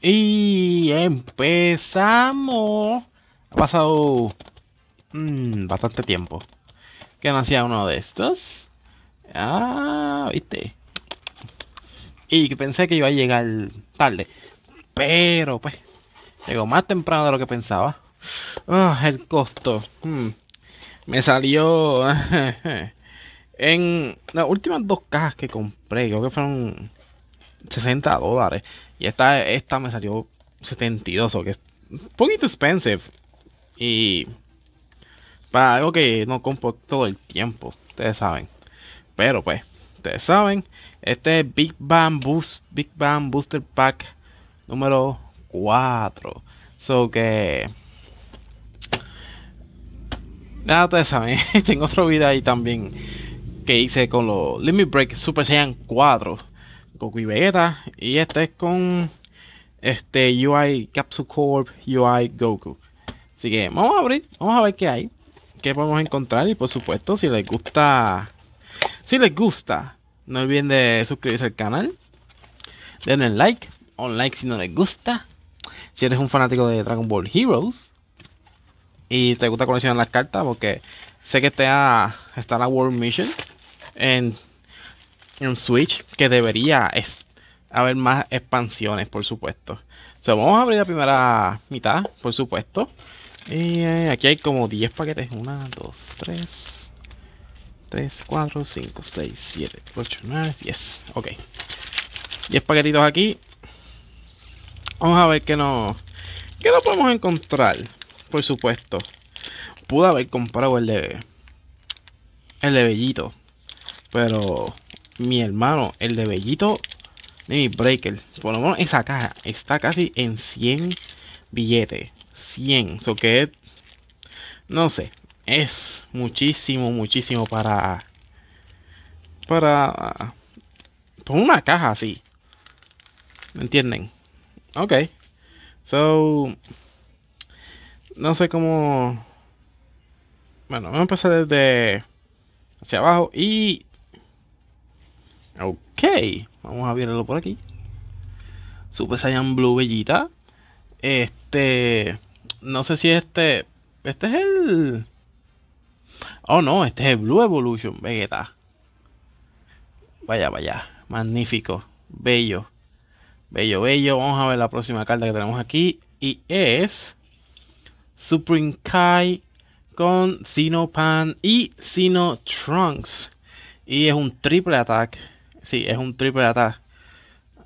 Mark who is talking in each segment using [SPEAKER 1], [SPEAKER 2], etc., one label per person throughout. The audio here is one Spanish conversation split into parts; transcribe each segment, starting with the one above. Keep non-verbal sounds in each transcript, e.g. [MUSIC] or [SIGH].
[SPEAKER 1] Y empezamos. Ha pasado mm, bastante tiempo que no hacía uno de estos. Ah, viste. Y pensé que iba a llegar tarde. Pero pues, llegó más temprano de lo que pensaba. Ah, el costo. Hmm. Me salió [LAUGHS] en las últimas dos cajas que compré. Creo que fueron 60 dólares. Y esta, me salió 72, o que es un poquito expensive. Y para algo que no compro todo el tiempo, ustedes saben. Pero pues, ustedes saben, este Big Bang Big Bang Booster Pack número 4. So que Nada, ustedes saben, [LAUGHS] tengo otro video ahí también que hice con los Limit Break Super Saiyan 4. Goku y Vegeta. Y este es con este UI Capsule Corp, UI Goku. Así que vamos a abrir, vamos a ver qué hay, qué podemos encontrar. Y por supuesto, si les gusta, si les gusta, no olviden de suscribirse al canal, denle like, un like si no les gusta. Si eres un fanático de Dragon Ball Heroes y te gusta coleccionar las cartas, porque sé que está, está la World Mission en en Switch, que debería es, haber más expansiones, por supuesto. sea, vamos a abrir la primera mitad, por supuesto. Y eh, aquí hay como 10 paquetes. 1, 2, 3, 3, 4, 5, 6, 7, 8, 9, 10. Ok. 10 paquetitos aquí. Vamos a ver qué nos, qué nos podemos encontrar, por supuesto. Pude haber comprado el de, el de pero mi hermano, el de Bellito mi Breaker. Por lo menos esa caja está casi en 100 billetes. 100. So que no sé. Es muchísimo, muchísimo para... Para... Por una caja así. ¿Me entienden? Ok. So... No sé cómo... Bueno, vamos a empezar desde hacia abajo y Ok, vamos a abrirlo por aquí. Super Saiyan Blue Bellita. Este, no sé si este, este es el... Oh no, este es el Blue Evolution Vegeta. Vaya, vaya, magnífico, bello. Bello, bello. Vamos a ver la próxima carta que tenemos aquí. Y es Supreme Kai con Sino Pan y Sino Trunks. Y es un triple ataque Sí, es un triple attack,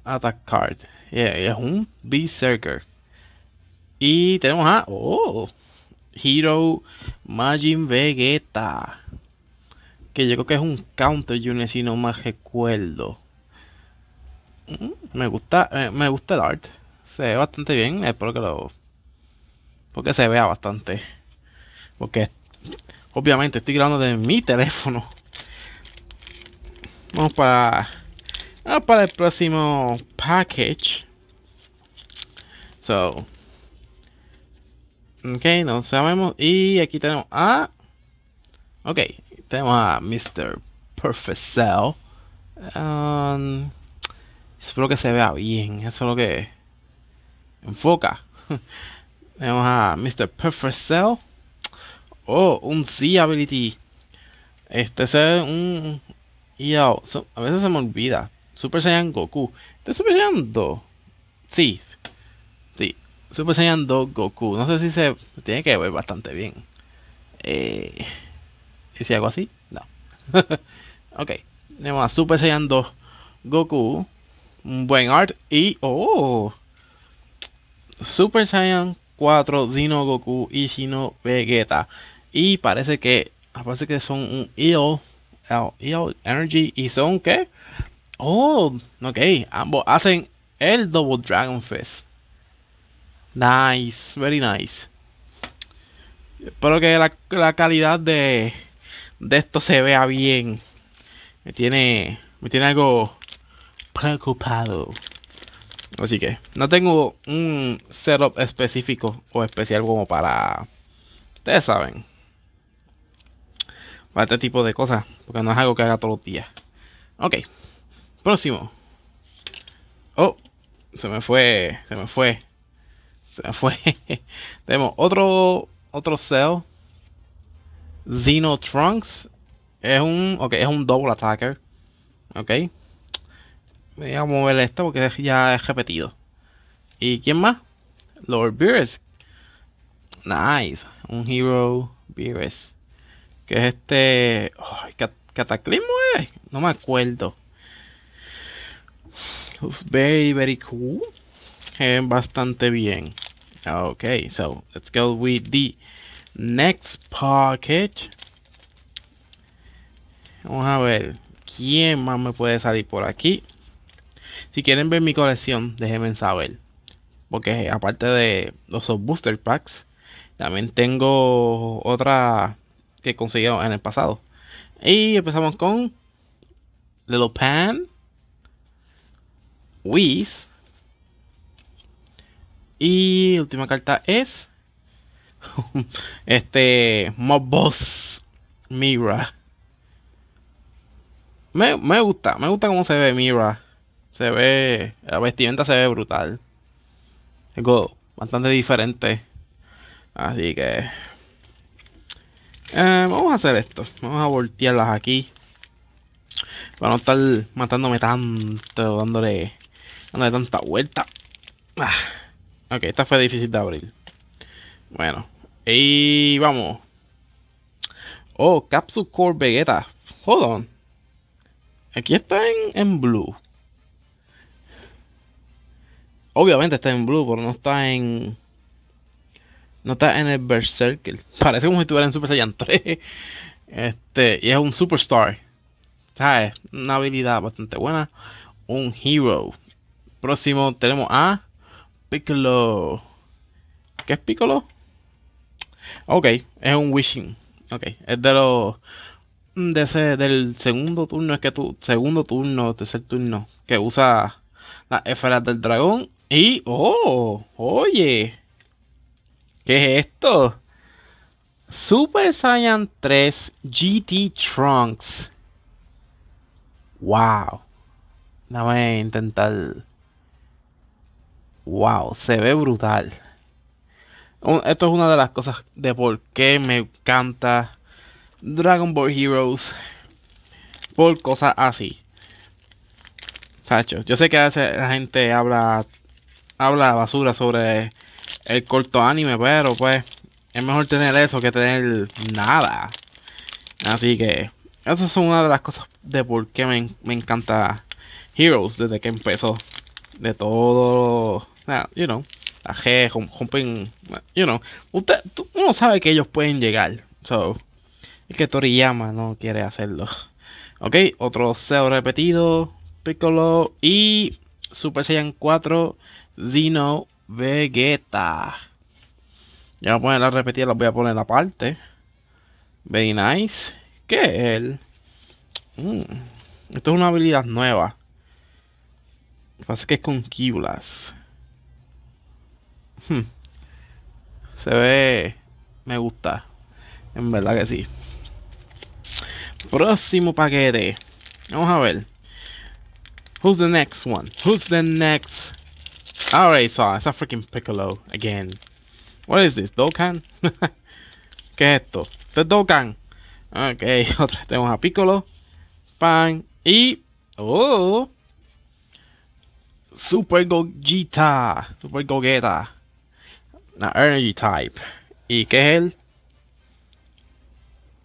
[SPEAKER 1] attack card. es un Berserker. Y tenemos a. Oh! Hero Majin Vegeta. Que yo creo que es un counter unit, si no más recuerdo. Mm, me gusta, eh, me gusta el art. Se ve bastante bien. Espero que lo. Porque se vea bastante. Porque obviamente estoy grabando de mi teléfono. Vamos para, para el próximo package. So, ok, no sabemos. Y aquí tenemos a, ok, tenemos a Mr. Perfect Cell. Um, espero que se vea bien, eso es lo que enfoca. [LAUGHS] tenemos a Mr. Perfect Cell. Oh, un C-Ability. Este es un, yo, a veces se me olvida. Super Saiyan Goku. ¿Está Super Saiyan 2? Sí. Sí. Super Saiyan 2 Goku. No sé si se... Tiene que ver bastante bien. Eh, ¿Y si hago así? No. [LAUGHS] ok. Tenemos a Super Saiyan 2 Goku. Un buen art. Y... ¡Oh! Super Saiyan 4 Dino Goku y Shino Vegeta. Y parece que... Parece que son un EO EL e Energy y son qué? Oh, ok, ambos hacen el Double Dragon Fest. Nice, very nice. Espero que la, la calidad de, de esto se vea bien. Me tiene, me tiene algo preocupado. Así que no tengo un setup específico o especial como para... Ustedes saben para este tipo de cosas, porque no es algo que haga todos los días. Ok, próximo. Oh, se me fue, se me fue, se me fue. [LAUGHS] Tenemos otro, otro cell. Xeno Trunks es un, ok, es un double attacker. Ok, voy a mover esto porque ya es repetido. ¿Y quién más? Lord Beerus. Nice, un hero Beerus que es este. ¿Cataclismo es? Eh? No me acuerdo. los very, very cool. bastante bien. Ah, ok. so let's go with the next package. Vamos a ver quién más me puede salir por aquí. Si quieren ver mi colección, déjenme saber. Porque aparte de los booster packs, también tengo otra que consiguió en el pasado. Y empezamos con Little Pan, Whis. Y la última carta es [LAUGHS] este Mob Boss Mira. Me, gusta, me gusta cómo se ve Mira. Se ve, la vestimenta se ve brutal. Algo bastante diferente. Así que eh, vamos a hacer esto. Vamos a voltearlas aquí. Para no estar matándome tanto, dándole, dándole tanta vuelta. Ah. Ok, esta fue difícil de abrir. Bueno, y vamos. Oh, Capsule Core Vegeta. Hold on. Aquí está en, en blue. Obviamente está en blue, pero no está en... No en el Berserker. [LAUGHS] Parece como si estuviera en Super Saiyan 3. Este, y es un superstar. ¿Sabes? Una habilidad bastante buena. Un hero. Próximo tenemos a Piccolo. ¿Qué es Piccolo? Ok, es un Wishing. Ok, es de los. De del segundo turno, es que tu segundo turno, tercer turno, que usa las esferas del dragón. Y, oh, oye, ¿Qué es esto? Super Saiyan 3 GT Trunks. Wow. Dame intentar. Wow, se ve brutal. esto es una de las cosas de por qué me encanta Dragon Ball Heroes. Por cosas así. Sacho, yo sé que a veces la gente habla habla basura sobre el corto anime, pero pues es mejor tener eso que tener nada. Así que eso es una de las cosas de por qué me, encanta Heroes desde que empezó. De todo, you know, la G, Jumping you know. Usted, uno sabe que ellos pueden llegar. So, es que Toriyama no quiere hacerlo. Ok, otro SEO repetido, Piccolo y Super Saiyan 4, Zeno Vegeta. Ya voy a poner la la voy a poner aparte. Very nice. ¿Qué él? Mm. Esto es una habilidad nueva. Lo que pasa es que con Kiblas. Hmm. Se ve. Me gusta. En verdad que sí. Próximo paquete. Vamos a ver. Who's the next one? Who's the next I already saw. It's a freaking Piccolo again. What is this? Dokan. [LAUGHS] ¿Qué es esto? Este Ok, [LAUGHS] otra. Tenemos a Piccolo. Pan. Y... ¡Oh! Super Gogeta. Super Gogeta. La Energy Type. ¿Y qué es él?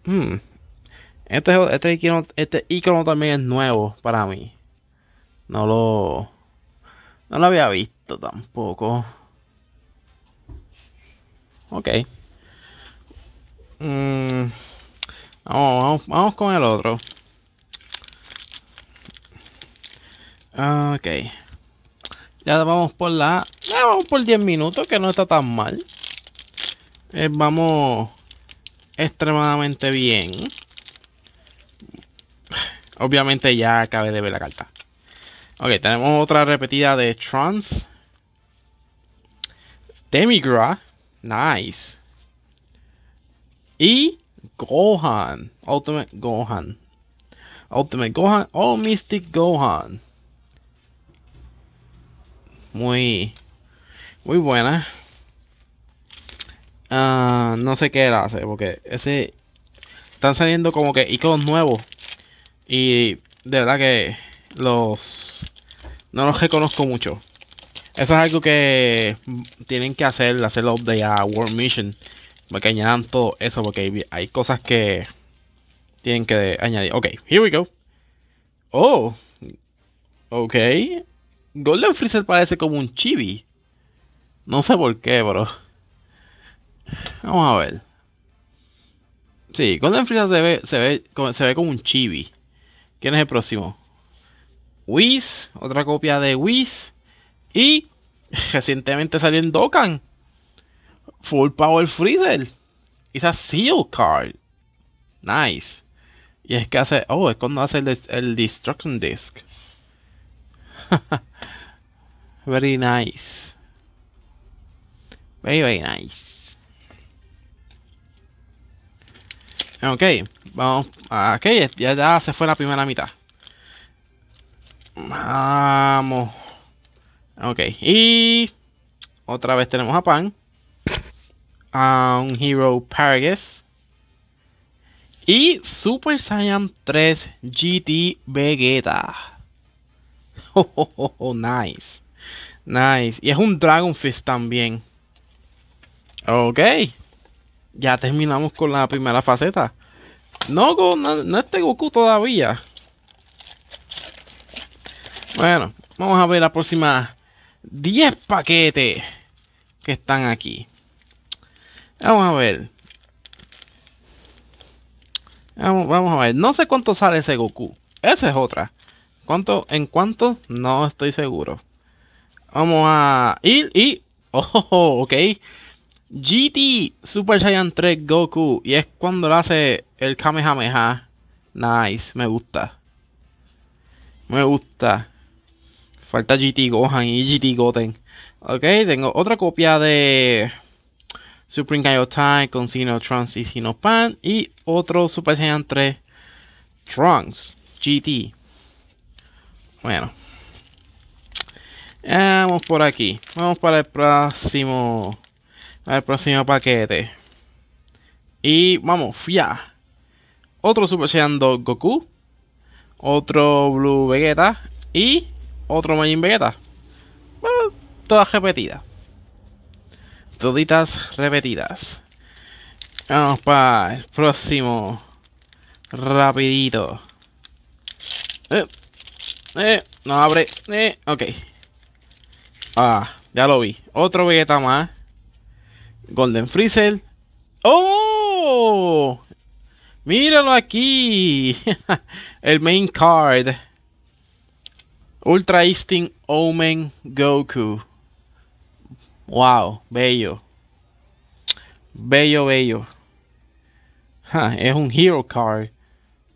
[SPEAKER 1] Hmm. Este, este, icono, este icono también es nuevo para mí. No lo... No lo había visto tampoco. Ok. Mm. vamos, vamos, con el otro. Ok. Ya vamos por la... Ya vamos por 10 minutos, que no está tan mal. Eh, vamos extremadamente bien. Obviamente ya acabé de ver la carta. Ok, tenemos otra repetida de Trance. Demigra. Nice. Y Gohan. Ultimate Gohan. Ultimate Gohan o Mystic Gohan. Muy, muy buena. Ah, no sé qué era, hace, porque ese. Están saliendo como que iconos nuevos. Y de verdad que los no los reconozco mucho. Eso es algo que tienen que hacer, hacer el update a ah, World Mission. Para que añadan todo eso, porque hay, cosas que tienen que añadir. Ok, here we go. Oh, ok. Golden Freezer parece como un chibi. No sé por qué, bro. Vamos a ver. Sí, Golden Freezer se ve, se ve, se ve como un chibi. ¿Quién es el próximo? Wiz, otra copia de Wiz Y recientemente salió en Dokkan. Full Power Freezer. It's a seal card. Nice. Y es que hace. Oh, es cuando hace el, Destruction Disc. [LAUGHS] very nice. Very, very nice. Ok, vamos. Ok, okay, ya se fue la primera mitad. Vamos. Ok, y otra vez tenemos a Pan. A un Hero Paragus. Y Super Saiyan 3 GT Vegeta. [LAUGHS] Oh, oh, oh, oh, nice. Nice. Y es un Dragon Fist también. Ok. Ya terminamos con la primera faceta. No, no, no este Goku todavía. Bueno, vamos a ver la próxima 10 paquetes que están aquí. Vamos a ver. Vamos, a ver. No sé cuánto sale ese Goku. Esa es otra. ¿Cuánto, ¿En cuánto? No estoy seguro. Vamos a ir y... [LAUGHS] Oh, ok. GT Super Saiyan 3 Goku. Y es cuando lo hace el Kamehameha. Nice, me gusta. Me gusta. Falta GT Gohan y GT Goten. Ok, tengo otra copia de Supreme Time con Sino Trunks y Sino Pan. Y otro Super Saiyan 3 Trunks GT. Bueno. Eh, vamos por aquí. Vamos para el próximo. Para el próximo paquete. Y vamos, ya. Otro Super Saiyan 2 Goku. Otro Blue Vegeta. Y otro Majin Vegeta. todas repetidas. Toditas repetidas. Vamos para el próximo. Rapidito. Eh, eh, no abre. Eh, ok. Ah, ya lo vi. Otro Vegeta más. Golden Freezer. ¡Oh! Míralo aquí. [LAUGHS] el main card. Ultra Instinct Omen Goku. Wow, bello. Bello, bello. es un Hero Card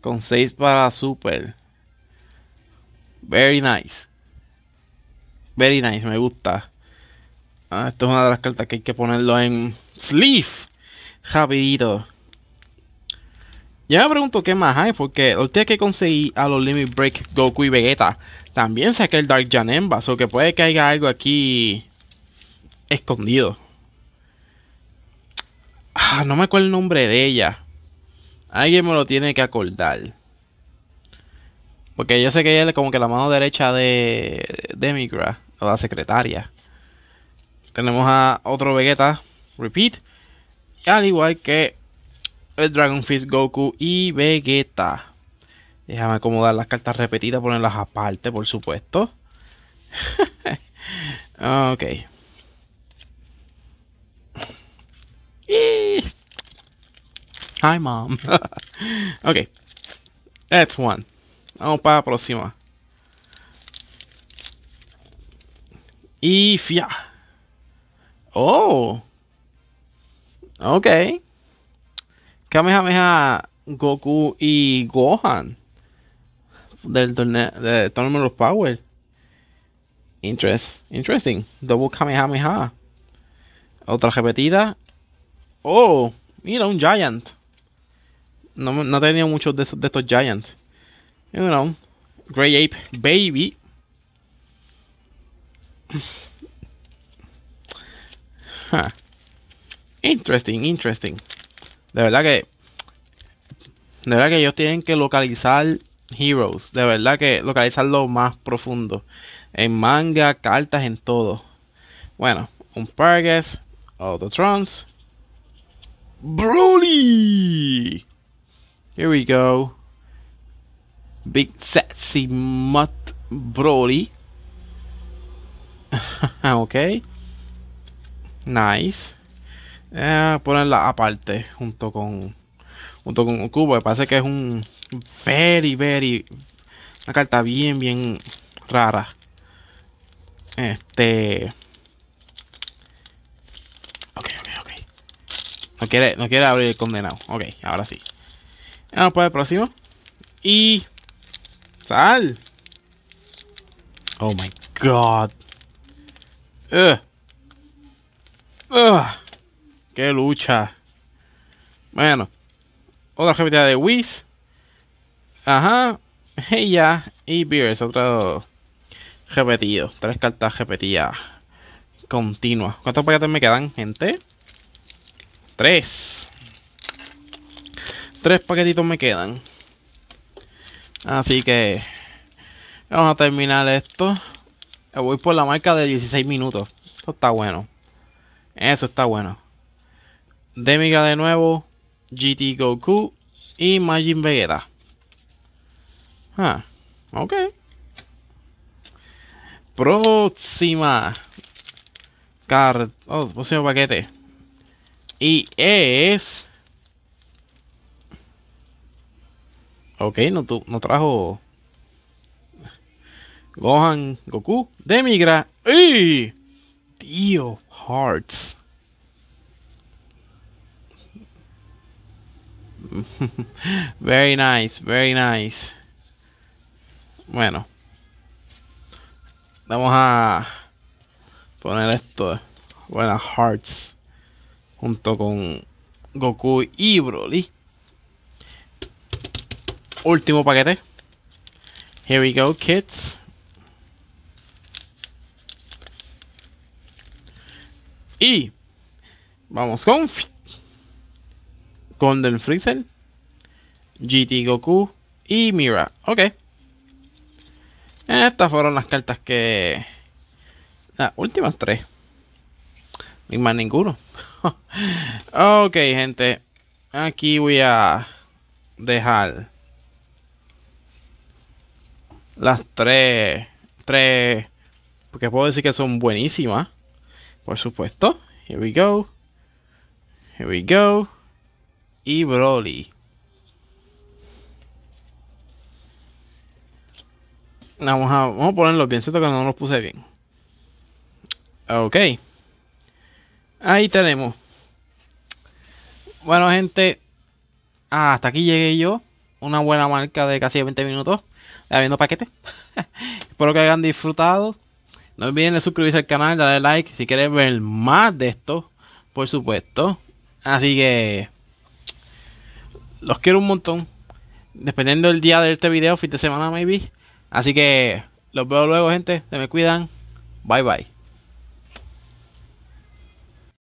[SPEAKER 1] con 6 para Super. Very nice. Very nice, me gusta. Ah, esto es una de las cartas que hay que ponerlo en sleeve. Rapidito. Ya me pregunto qué más hay, porque hay que conseguí a los Limit Break Goku y Vegeta también saqué el Dark Janemba, o que puede que haya algo aquí escondido. Ah, no me acuerdo el nombre de ella. Alguien me lo tiene que acordar. Porque yo sé que ella es como que la mano derecha de, de la secretaria. Tenemos a otro Vegeta, repeat. al igual que el Dragon Fist Goku y Vegeta. Déjame acomodar las cartas repetidas, ponerlas aparte, por supuesto. [LAUGHS] ok. Hi, mom. [LAUGHS] ok. That's one. Vamos para la próxima. Y fia. Oh. Ok. Kamehameha, Goku y Gohan del torneo de Tournament of Power. Interest, interesting. Double Kamehameha. Otra repetida. Oh, mira, un Giant. No, no tenía muchos de, estos Giants. You Grey Ape Baby. Interesting, interesting. De verdad que. De verdad que ellos tienen que localizar Heroes. De verdad que lo más profundo. En manga, cartas, en todo. Bueno, un Pargas, otro Broly! Here we go. Big Sexy Mutt Broly. [LAUGHS] ok. Nice. Eh, ponerla aparte junto con junto con cubo, Me parece que es un very, very. Una carta bien, bien rara. Este. Ok, ok, ok. No quiere, no quiere abrir el condenado. Ok, ahora sí. Vamos para el próximo. Y. Sal. Oh my god. Ugh. Qué lucha. Bueno otra repetida de Wiz Ajá. Ella y Beers, Otra repetido. Tres cartas repetidas. continua, ¿Cuántos paquetes me quedan, gente? Tres. Tres paquetitos me quedan. Así que vamos a terminar esto. Voy por la marca de 16 minutos. Eso está bueno. Eso está bueno. Demiga de nuevo. GT Goku y Majin Vegeta. Ah, ok. Próxima Card, Oh, próximo paquete. Y es. Ok, no, no trajo. Gohan, Goku, Demigra y. Tío, Hearts. [LAUGHS] very nice, very nice. Bueno. Vamos a poner esto. buenas Hearts. Junto con Goku y Broly. Último paquete. Here we go, kids. Y vamos con del Freezer, GT Goku y Mira. Ok. Estas fueron las cartas que... Las últimas tres. Ni más ninguno. [LAUGHS] ok, gente. Aquí voy a dejar las tres. Tres. Porque puedo decir que son buenísimas. Por supuesto. Here we go. Here we go y Broly. Vamos a, vamos a ponerlo bien, siento que no los puse bien. Ok. Ahí tenemos. Bueno, gente. Hasta aquí llegué yo. Una buena marca de casi 20 minutos. Habiendo paquetes [LAUGHS] Espero que hayan disfrutado. No olviden de suscribirse al canal, darle like si quieren ver más de esto, por supuesto. Así que los quiero un montón. Dependiendo del día de este video, fin de semana maybe. Así que los veo luego, gente. Se me cuidan. Bye bye.